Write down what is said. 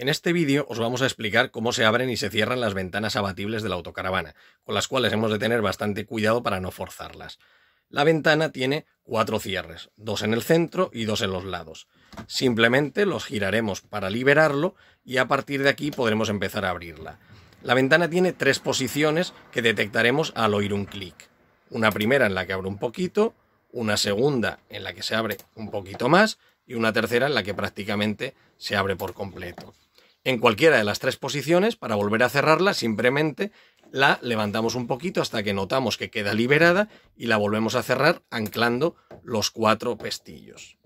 En este vídeo os vamos a explicar cómo se abren y se cierran las ventanas abatibles de la autocaravana, con las cuales hemos de tener bastante cuidado para no forzarlas. La ventana tiene cuatro cierres, dos en el centro y dos en los lados. Simplemente los giraremos para liberarlo y a partir de aquí podremos empezar a abrirla. La ventana tiene tres posiciones que detectaremos al oír un clic. Una primera en la que abre un poquito, una segunda en la que se abre un poquito más y una tercera en la que prácticamente se abre por completo en cualquiera de las tres posiciones para volver a cerrarla, simplemente la levantamos un poquito hasta que notamos que queda liberada y la volvemos a cerrar anclando los cuatro pestillos.